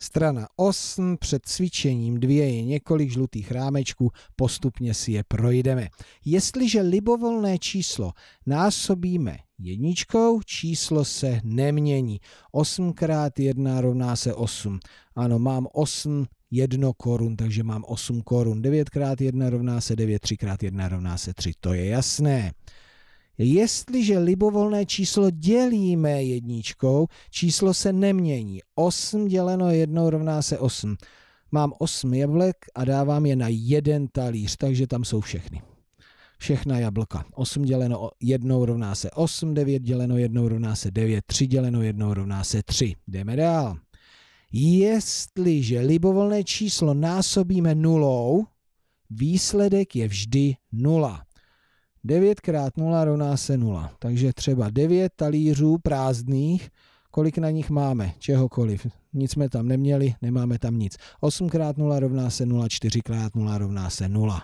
Strana 8 před cvičením 2 je několik žlutých rámečků, postupně si je projdeme. Jestliže libovolné číslo násobíme jedničkou, číslo se nemění. 8 x 1 rovná se 8. Ano, mám 8 jedno korun, takže mám 8 korun. 9 x 1 rovná se 9, 3 x 1 rovná se 3. To je jasné. Jestliže libovolné číslo dělíme jedničkou, číslo se nemění. 8 děleno jednou rovná se 8. Mám 8 jablek a dávám je na jeden talíř, takže tam jsou všechny. Všechna jablka. 8 děleno jednou rovná se 8, 9 děleno jednou rovná se 9, 3 děleno jednou rovná se 3. Jdeme dál. Jestliže libovolné číslo násobíme nulou, výsledek je vždy nula. 9 krát 0 rovná se 0. Takže třeba 9 talířů prázdných, kolik na nich máme, čehokoliv. Nic jsme tam neměli, nemáme tam nic. 8 krát 0 rovná se 0, 4 krát 0 rovná se 0.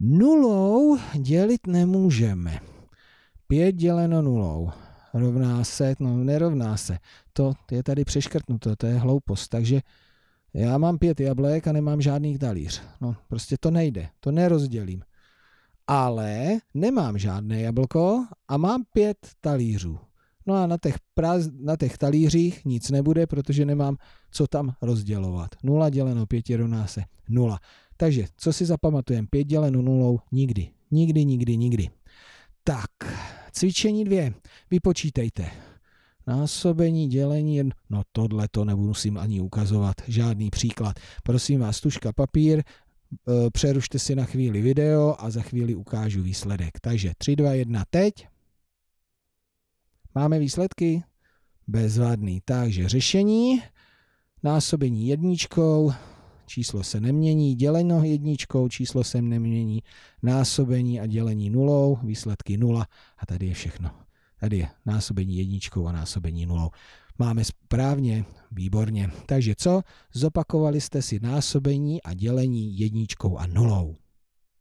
Nulou dělit nemůžeme. 5 děleno nulou rovná se, no nerovná se. To je tady přeškrtnuto, to je hloupost. Takže já mám pět jablek a nemám žádný talíř. No prostě to nejde, to nerozdělím ale nemám žádné jablko a mám pět talířů. No a na těch, praz, na těch talířích nic nebude, protože nemám co tam rozdělovat. 0 děleno 5 rovná se 0. Takže co si zapamatujeme? 5 děleno 0 nikdy. Nikdy, nikdy, nikdy. Tak, cvičení dvě. Vypočítejte. Násobení, dělení, no tohle to nemusím ani ukazovat, žádný příklad. Prosím vás, tuška, papír Eh, přerušte si na chvíli video a za chvíli ukážu výsledek. Takže 3, 2, 1, teď. Máme výsledky? Bezvadný. Takže řešení, násobení jedničkou, číslo se nemění, děleno jedničkou, číslo se nemění, násobení a dělení nulou, výsledky nula a tady je všechno. Tady je násobení jedničkou a násobení nulou. Máme správně? Výborně. Takže co? Zopakovali jste si násobení a dělení jedničkou a nulou.